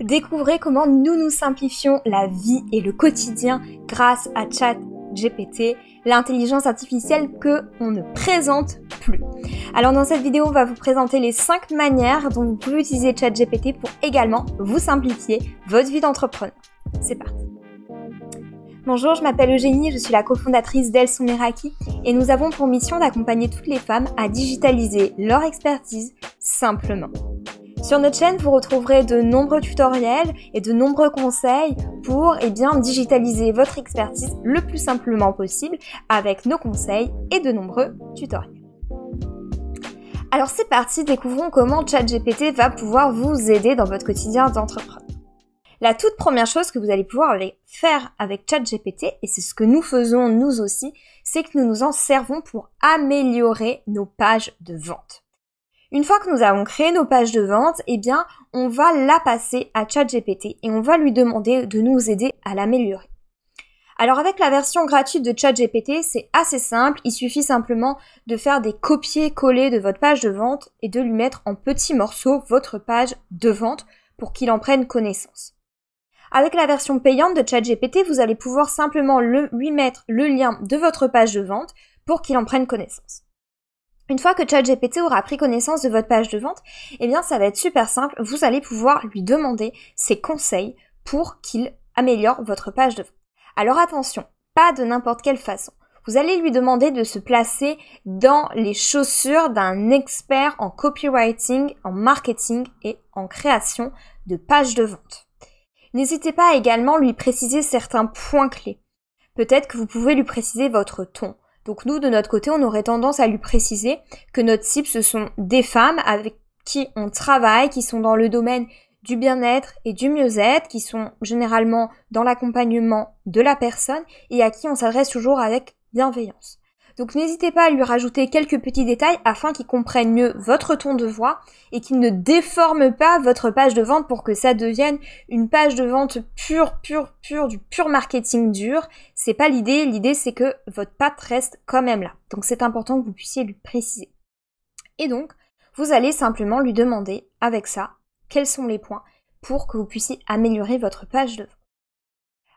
Découvrez comment nous nous simplifions la vie et le quotidien grâce à ChatGPT, l'intelligence artificielle que on ne présente plus. Alors dans cette vidéo, on va vous présenter les 5 manières dont vous pouvez utiliser ChatGPT pour également vous simplifier votre vie d'entrepreneur. C'est parti. Bonjour, je m'appelle Eugénie, je suis la cofondatrice d'Elson Meraki et nous avons pour mission d'accompagner toutes les femmes à digitaliser leur expertise simplement. Sur notre chaîne, vous retrouverez de nombreux tutoriels et de nombreux conseils pour eh bien, digitaliser votre expertise le plus simplement possible avec nos conseils et de nombreux tutoriels. Alors c'est parti, découvrons comment ChatGPT va pouvoir vous aider dans votre quotidien d'entrepreneur. La toute première chose que vous allez pouvoir aller faire avec ChatGPT, et c'est ce que nous faisons nous aussi, c'est que nous nous en servons pour améliorer nos pages de vente. Une fois que nous avons créé nos pages de vente, eh bien, on va la passer à ChatGPT et on va lui demander de nous aider à l'améliorer. Alors avec la version gratuite de ChatGPT, c'est assez simple, il suffit simplement de faire des copier-coller de votre page de vente et de lui mettre en petits morceaux votre page de vente pour qu'il en prenne connaissance. Avec la version payante de ChatGPT, vous allez pouvoir simplement lui mettre le lien de votre page de vente pour qu'il en prenne connaissance. Une fois que ChatGPT aura pris connaissance de votre page de vente, eh bien ça va être super simple, vous allez pouvoir lui demander ses conseils pour qu'il améliore votre page de vente. Alors attention, pas de n'importe quelle façon. Vous allez lui demander de se placer dans les chaussures d'un expert en copywriting, en marketing et en création de pages de vente. N'hésitez pas à également lui préciser certains points clés. Peut-être que vous pouvez lui préciser votre ton, donc nous, de notre côté, on aurait tendance à lui préciser que notre cible, ce sont des femmes avec qui on travaille, qui sont dans le domaine du bien-être et du mieux-être, qui sont généralement dans l'accompagnement de la personne et à qui on s'adresse toujours avec bienveillance. Donc n'hésitez pas à lui rajouter quelques petits détails afin qu'il comprenne mieux votre ton de voix et qu'il ne déforme pas votre page de vente pour que ça devienne une page de vente pure, pure, pure, du pur marketing dur. C'est pas l'idée, l'idée c'est que votre patte reste quand même là. Donc c'est important que vous puissiez lui préciser. Et donc, vous allez simplement lui demander avec ça quels sont les points pour que vous puissiez améliorer votre page de vente.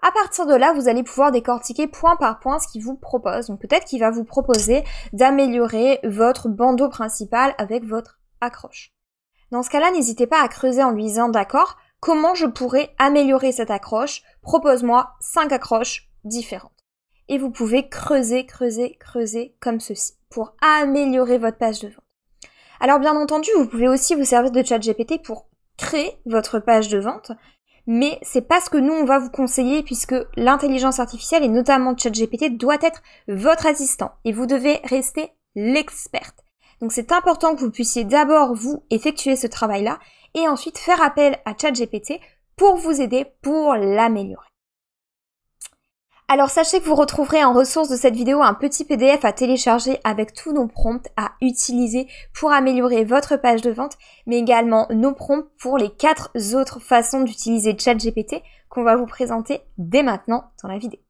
À partir de là, vous allez pouvoir décortiquer point par point ce qu'il vous propose. Donc peut-être qu'il va vous proposer d'améliorer votre bandeau principal avec votre accroche. Dans ce cas-là, n'hésitez pas à creuser en lui disant d'accord, comment je pourrais améliorer cette accroche Propose-moi cinq accroches différentes. Et vous pouvez creuser, creuser, creuser comme ceci pour améliorer votre page de vente. Alors bien entendu, vous pouvez aussi vous servir de ChatGPT pour créer votre page de vente mais c'est pas ce que nous on va vous conseiller puisque l'intelligence artificielle et notamment ChatGPT doit être votre assistant et vous devez rester l'experte. Donc c'est important que vous puissiez d'abord vous effectuer ce travail-là et ensuite faire appel à ChatGPT pour vous aider pour l'améliorer. Alors sachez que vous retrouverez en ressources de cette vidéo un petit PDF à télécharger avec tous nos prompts à utiliser pour améliorer votre page de vente, mais également nos prompts pour les quatre autres façons d'utiliser ChatGPT qu'on va vous présenter dès maintenant dans la vidéo.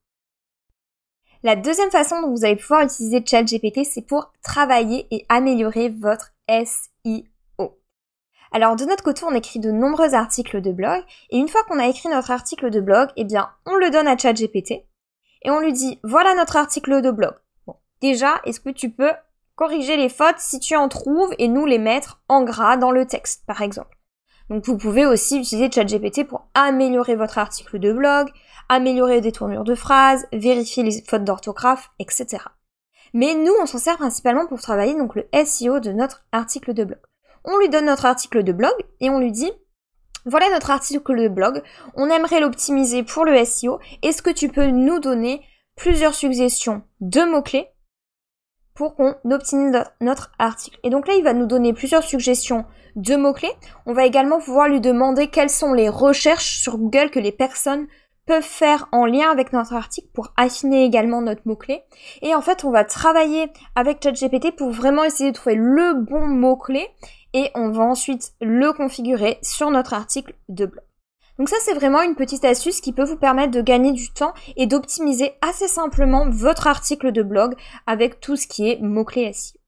La deuxième façon dont vous allez pouvoir utiliser ChatGPT, c'est pour travailler et améliorer votre SEO. Alors de notre côté, on écrit de nombreux articles de blog et une fois qu'on a écrit notre article de blog, eh bien, on le donne à ChatGPT et on lui dit voilà notre article de blog. Bon, déjà, est-ce que tu peux corriger les fautes si tu en trouves et nous les mettre en gras dans le texte, par exemple. Donc vous pouvez aussi utiliser ChatGPT pour améliorer votre article de blog, améliorer des tournures de phrases, vérifier les fautes d'orthographe, etc. Mais nous, on s'en sert principalement pour travailler donc le SEO de notre article de blog. On lui donne notre article de blog et on lui dit voilà notre article de blog. On aimerait l'optimiser pour le SEO. Est-ce que tu peux nous donner plusieurs suggestions de mots-clés pour qu'on optimise notre article. Et donc là, il va nous donner plusieurs suggestions de mots-clés. On va également pouvoir lui demander quelles sont les recherches sur Google que les personnes peuvent faire en lien avec notre article pour affiner également notre mot-clé. Et en fait, on va travailler avec ChatGPT pour vraiment essayer de trouver le bon mot-clé et on va ensuite le configurer sur notre article de blog. Donc ça, c'est vraiment une petite astuce qui peut vous permettre de gagner du temps et d'optimiser assez simplement votre article de blog avec tout ce qui est mots-clés SEO.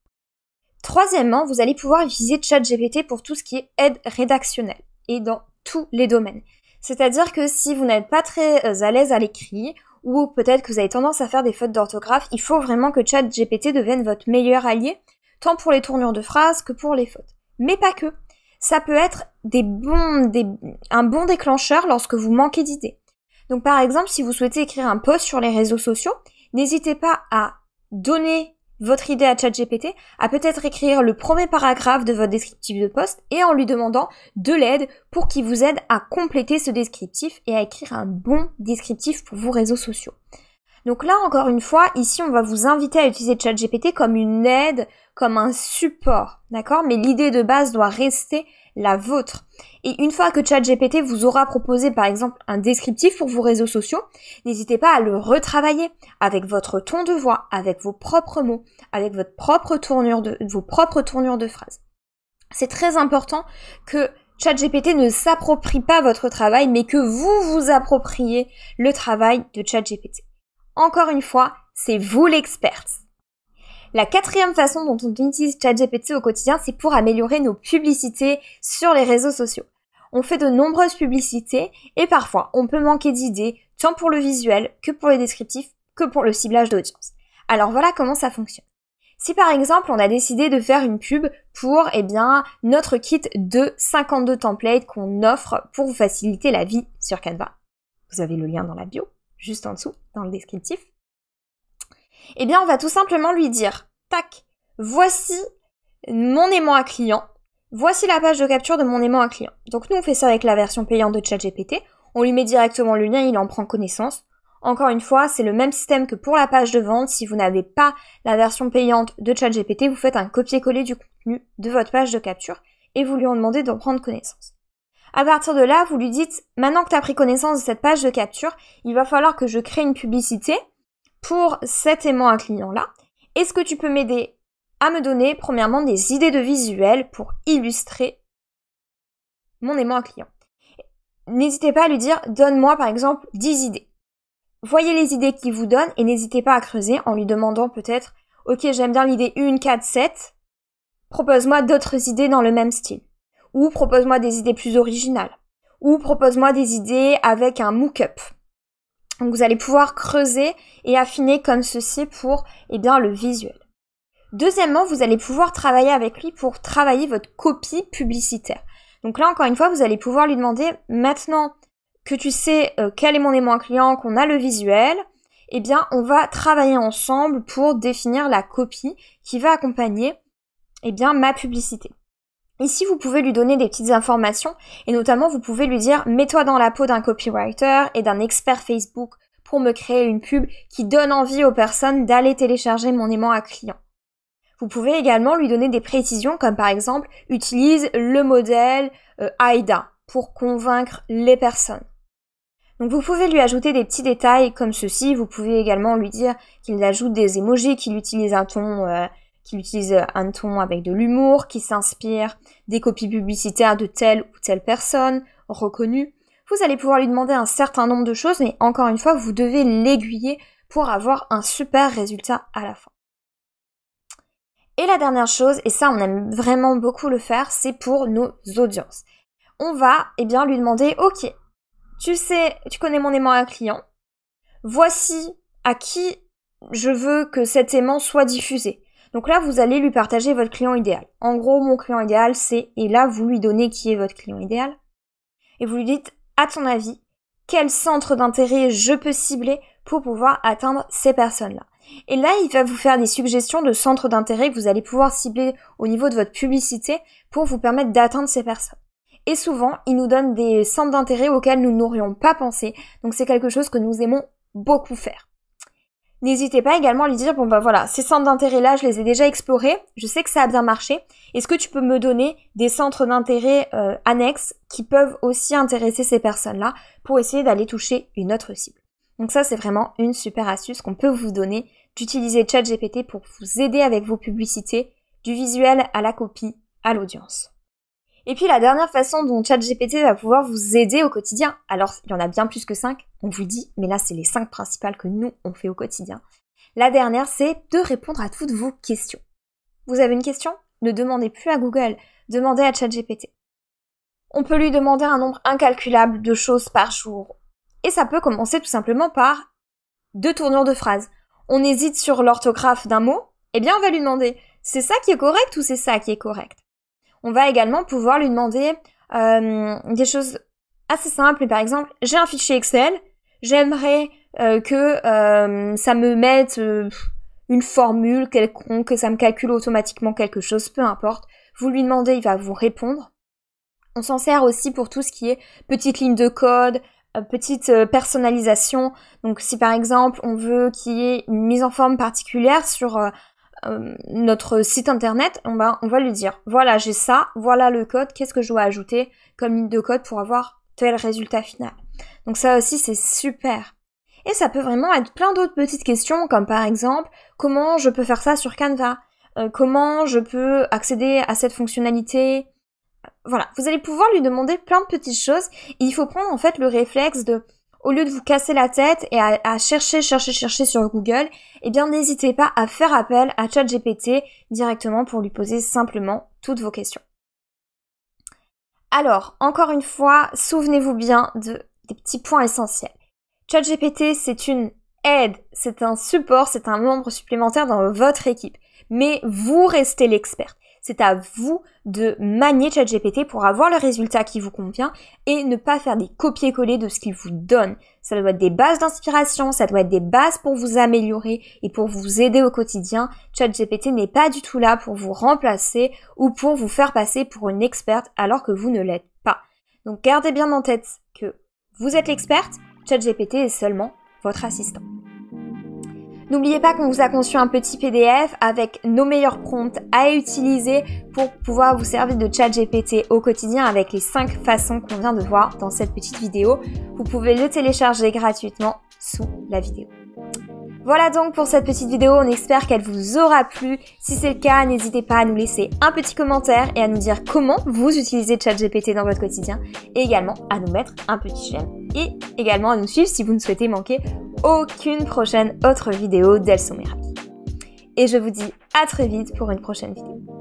Troisièmement, vous allez pouvoir utiliser ChatGPT pour tout ce qui est aide rédactionnelle et dans tous les domaines. C'est-à-dire que si vous n'êtes pas très euh, à l'aise à l'écrit ou peut-être que vous avez tendance à faire des fautes d'orthographe, il faut vraiment que ChatGPT devienne votre meilleur allié, tant pour les tournures de phrases que pour les fautes mais pas que. Ça peut être un bon déclencheur lorsque vous manquez d'idées. Donc par exemple, si vous souhaitez écrire un post sur les réseaux sociaux, n'hésitez pas à donner votre idée à ChatGPT, à peut-être écrire le premier paragraphe de votre descriptif de poste et en lui demandant de l'aide pour qu'il vous aide à compléter ce descriptif et à écrire un bon descriptif pour vos réseaux sociaux. Donc là, encore une fois, ici, on va vous inviter à utiliser ChatGPT comme une aide, comme un support, d'accord Mais l'idée de base doit rester la vôtre. Et une fois que ChatGPT vous aura proposé par exemple un descriptif pour vos réseaux sociaux, n'hésitez pas à le retravailler avec votre ton de voix, avec vos propres mots, avec votre propre tournure de vos propres tournures de phrases. C'est très important que ChatGPT ne s'approprie pas votre travail mais que vous vous appropriez le travail de ChatGPT. Encore une fois, c'est vous l'experte. La quatrième façon dont on utilise ChatGPT au quotidien, c'est pour améliorer nos publicités sur les réseaux sociaux. On fait de nombreuses publicités et parfois on peut manquer d'idées tant pour le visuel que pour les descriptifs, que pour le ciblage d'audience. Alors voilà comment ça fonctionne. Si par exemple on a décidé de faire une pub pour eh bien notre kit de 52 templates qu'on offre pour vous faciliter la vie sur Canva. Vous avez le lien dans la bio juste en dessous, dans le descriptif, eh bien on va tout simplement lui dire, tac, voici mon aimant à client, voici la page de capture de mon aimant à client. Donc nous on fait ça avec la version payante de ChatGPT, on lui met directement le lien, il en prend connaissance. Encore une fois, c'est le même système que pour la page de vente. Si vous n'avez pas la version payante de ChatGPT, vous faites un copier-coller du contenu de votre page de capture et vous lui en demandez d'en prendre connaissance. À partir de là, vous lui dites, maintenant que tu as pris connaissance de cette page de capture, il va falloir que je crée une publicité pour cet aimant à client-là. Est-ce que tu peux m'aider à me donner, premièrement, des idées de visuel pour illustrer mon aimant à client N'hésitez pas à lui dire, donne-moi par exemple 10 idées. Voyez les idées qu'il vous donne et n'hésitez pas à creuser en lui demandant peut-être, ok, j'aime bien l'idée 1, 4, 7, propose-moi d'autres idées dans le même style ou propose-moi des idées plus originales, ou propose-moi des idées avec un mook-up. Donc vous allez pouvoir creuser et affiner comme ceci pour eh bien, le visuel. Deuxièmement, vous allez pouvoir travailler avec lui pour travailler votre copie publicitaire. Donc là, encore une fois, vous allez pouvoir lui demander maintenant que tu sais euh, quel est mon aimant client, qu'on a le visuel, eh bien, on va travailler ensemble pour définir la copie qui va accompagner, eh bien, ma publicité. Ici, vous pouvez lui donner des petites informations et notamment vous pouvez lui dire mets-toi dans la peau d'un copywriter et d'un expert Facebook pour me créer une pub qui donne envie aux personnes d'aller télécharger mon aimant à client. Vous pouvez également lui donner des précisions comme par exemple utilise le modèle euh, AIDA pour convaincre les personnes. Donc vous pouvez lui ajouter des petits détails comme ceci, vous pouvez également lui dire qu'il ajoute des émojis, qu'il utilise un ton euh, qui utilise euh, un ton avec de l'humour, qui s'inspire des copies publicitaires de telle ou telle personne reconnue. Vous allez pouvoir lui demander un certain nombre de choses, mais encore une fois, vous devez l'aiguiller pour avoir un super résultat à la fin. Et la dernière chose, et ça on aime vraiment beaucoup le faire, c'est pour nos audiences. On va eh bien lui demander OK, tu sais, tu connais mon aimant à un client. Voici à qui je veux que cet aimant soit diffusé. Donc là, vous allez lui partager votre client idéal. En gros, mon client idéal, c'est, et là, vous lui donnez qui est votre client idéal. Et vous lui dites, à ton avis, quel centre d'intérêt je peux cibler pour pouvoir atteindre ces personnes-là. Et là, il va vous faire des suggestions de centres d'intérêt que vous allez pouvoir cibler au niveau de votre publicité pour vous permettre d'atteindre ces personnes. Et souvent, il nous donne des centres d'intérêt auxquels nous n'aurions pas pensé. Donc c'est quelque chose que nous aimons beaucoup faire. N'hésitez pas également à lui dire, bon bah voilà, ces centres d'intérêt-là, je les ai déjà explorés, je sais que ça a bien marché. Est-ce que tu peux me donner des centres d'intérêt euh, annexes qui peuvent aussi intéresser ces personnes-là pour essayer d'aller toucher une autre cible Donc ça, c'est vraiment une super astuce qu'on peut vous donner d'utiliser ChatGPT pour vous aider avec vos publicités, du visuel à la copie, à l'audience. Et puis la dernière façon dont ChatGPT va pouvoir vous aider au quotidien, alors il y en a bien plus que cinq. on vous dit, mais là c'est les cinq principales que nous on fait au quotidien. La dernière c'est de répondre à toutes vos questions. Vous avez une question Ne demandez plus à Google, demandez à ChatGPT. On peut lui demander un nombre incalculable de choses par jour. Et ça peut commencer tout simplement par deux tournures de phrases. On hésite sur l'orthographe d'un mot, eh bien on va lui demander c'est ça qui est correct ou c'est ça qui est correct on va également pouvoir lui demander euh, des choses assez simples. Par exemple, j'ai un fichier Excel, j'aimerais euh, que euh, ça me mette une formule quelconque, que ça me calcule automatiquement quelque chose, peu importe. Vous lui demandez, il va vous répondre. On s'en sert aussi pour tout ce qui est petite ligne de code, petite personnalisation. Donc si par exemple on veut qu'il y ait une mise en forme particulière sur euh, notre site internet, on va, on va lui dire voilà j'ai ça, voilà le code, qu'est-ce que je dois ajouter comme ligne de code pour avoir tel résultat final. Donc ça aussi c'est super. Et ça peut vraiment être plein d'autres petites questions comme par exemple comment je peux faire ça sur Canva, euh, comment je peux accéder à cette fonctionnalité. Voilà, vous allez pouvoir lui demander plein de petites choses. il faut prendre en fait le réflexe de au lieu de vous casser la tête et à, chercher, chercher, chercher sur Google, eh bien n'hésitez pas à faire appel à ChatGPT directement pour lui poser simplement toutes vos questions. Alors, encore une fois, souvenez-vous bien de, des petits points essentiels. ChatGPT, c'est une aide, c'est un support, c'est un membre supplémentaire dans votre équipe. Mais vous restez l'expert. C'est à vous de manier ChatGPT pour avoir le résultat qui vous convient et ne pas faire des copier-coller de ce qu'il vous donne. Ça doit être des bases d'inspiration, ça doit être des bases pour vous améliorer et pour vous aider au quotidien. ChatGPT n'est pas du tout là pour vous remplacer ou pour vous faire passer pour une experte alors que vous ne l'êtes pas. Donc gardez bien en tête que vous êtes l'experte, ChatGPT est seulement votre assistant. N'oubliez pas qu'on vous a conçu un petit PDF avec nos meilleurs prompts à utiliser pour pouvoir vous servir de chat GPT au quotidien avec les 5 façons qu'on vient de voir dans cette petite vidéo. Vous pouvez le télécharger gratuitement sous la vidéo. Voilà donc pour cette petite vidéo, on espère qu'elle vous aura plu. Si c'est le cas, n'hésitez pas à nous laisser un petit commentaire et à nous dire comment vous utilisez ChatGPT dans votre quotidien et également à nous mettre un petit j'aime et également à nous suivre si vous ne souhaitez manquer aucune prochaine autre vidéo d'El sont Et je vous dis à très vite pour une prochaine vidéo.